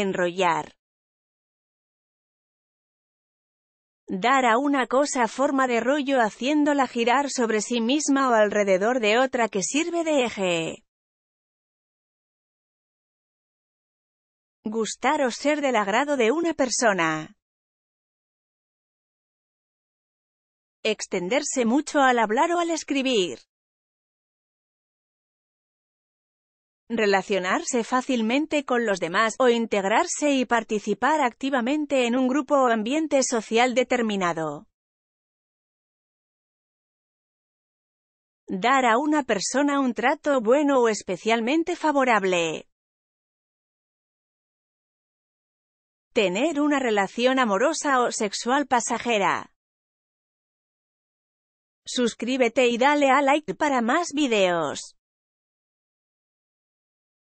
enrollar. Dar a una cosa forma de rollo haciéndola girar sobre sí misma o alrededor de otra que sirve de eje. Gustar o ser del agrado de una persona. Extenderse mucho al hablar o al escribir. relacionarse fácilmente con los demás o integrarse y participar activamente en un grupo o ambiente social determinado. Dar a una persona un trato bueno o especialmente favorable. Tener una relación amorosa o sexual pasajera. Suscríbete y dale a like para más videos.